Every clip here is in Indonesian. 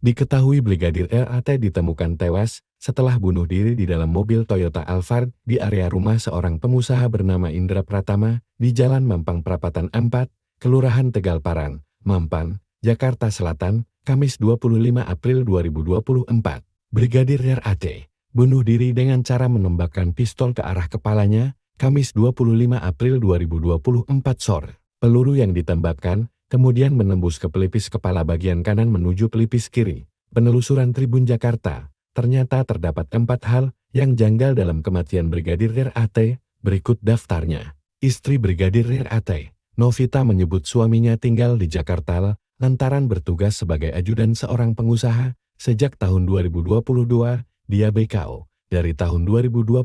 Diketahui Brigadir RAT ditemukan tewas setelah bunuh diri di dalam mobil Toyota Alphard di area rumah seorang pengusaha bernama Indra Pratama di Jalan Mampang Prapatan 4, Kelurahan Tegal Parang, Mampang, Jakarta Selatan, Kamis 25 April 2024. Brigadir RAT bunuh diri dengan cara menembakkan pistol ke arah kepalanya, Kamis 25 April 2024 sore. Peluru yang ditembakkan kemudian menembus ke pelipis kepala bagian kanan menuju pelipis kiri. Penelusuran Tribun Jakarta, ternyata terdapat empat hal yang janggal dalam kematian Brigadir RAT, berikut daftarnya. Istri Brigadir RAT, Novita menyebut suaminya tinggal di Jakarta lantaran bertugas sebagai ajudan seorang pengusaha sejak tahun 2022, dia BKO. Dari tahun 2022,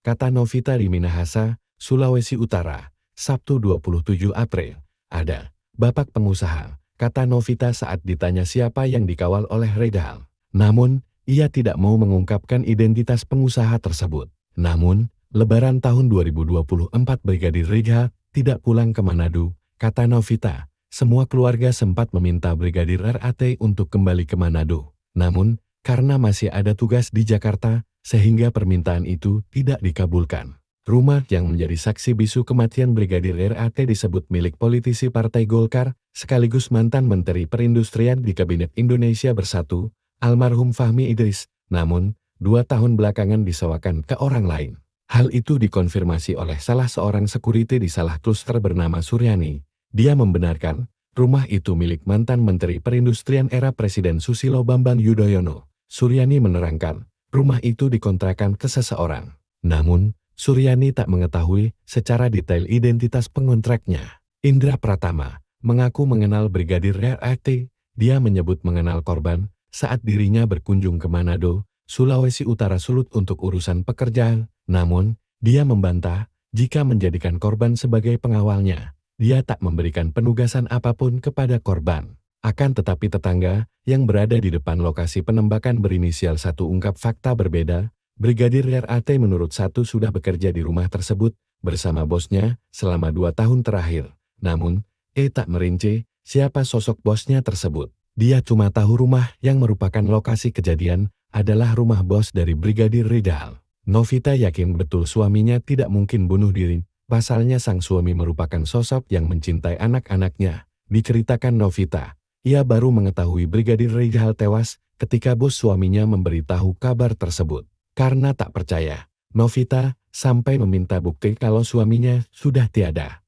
kata Novita di Minahasa, Sulawesi Utara, Sabtu 27 April. Ada Bapak pengusaha, kata Novita saat ditanya siapa yang dikawal oleh Redal. Namun, ia tidak mau mengungkapkan identitas pengusaha tersebut. Namun, lebaran tahun 2024 Brigadir Riga tidak pulang ke Manado, kata Novita. Semua keluarga sempat meminta Brigadir RAT untuk kembali ke Manado. Namun, karena masih ada tugas di Jakarta, sehingga permintaan itu tidak dikabulkan. Rumah yang menjadi saksi bisu kematian Brigadir RAT disebut milik politisi Partai Golkar, sekaligus mantan Menteri Perindustrian di Kabinet Indonesia Bersatu, almarhum Fahmi Idris, namun, dua tahun belakangan disewakan ke orang lain. Hal itu dikonfirmasi oleh salah seorang sekuriti di salah kluster bernama Suryani. Dia membenarkan, rumah itu milik mantan Menteri Perindustrian era Presiden Susilo Bambang Yudhoyono. Suryani menerangkan, rumah itu dikontrakan ke seseorang. Namun, Suryani tak mengetahui secara detail identitas pengontraknya. Indra Pratama mengaku mengenal Brigadir RRT. Dia menyebut mengenal korban saat dirinya berkunjung ke Manado, Sulawesi Utara Sulut untuk urusan pekerjaan. Namun, dia membantah jika menjadikan korban sebagai pengawalnya. Dia tak memberikan penugasan apapun kepada korban. Akan tetapi tetangga yang berada di depan lokasi penembakan berinisial satu ungkap fakta berbeda Brigadir RAT menurut satu sudah bekerja di rumah tersebut bersama bosnya selama dua tahun terakhir. Namun, E tak merinci siapa sosok bosnya tersebut. Dia cuma tahu rumah yang merupakan lokasi kejadian adalah rumah bos dari Brigadir Ridal. Novita yakin betul suaminya tidak mungkin bunuh diri. Pasalnya sang suami merupakan sosok yang mencintai anak-anaknya. Diceritakan Novita, ia baru mengetahui Brigadir Ridal tewas ketika bos suaminya memberitahu kabar tersebut. Karena tak percaya, Novita sampai meminta bukti kalau suaminya sudah tiada.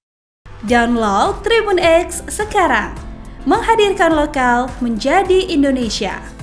Download Tribun X sekarang. Menghadirkan lokal menjadi Indonesia.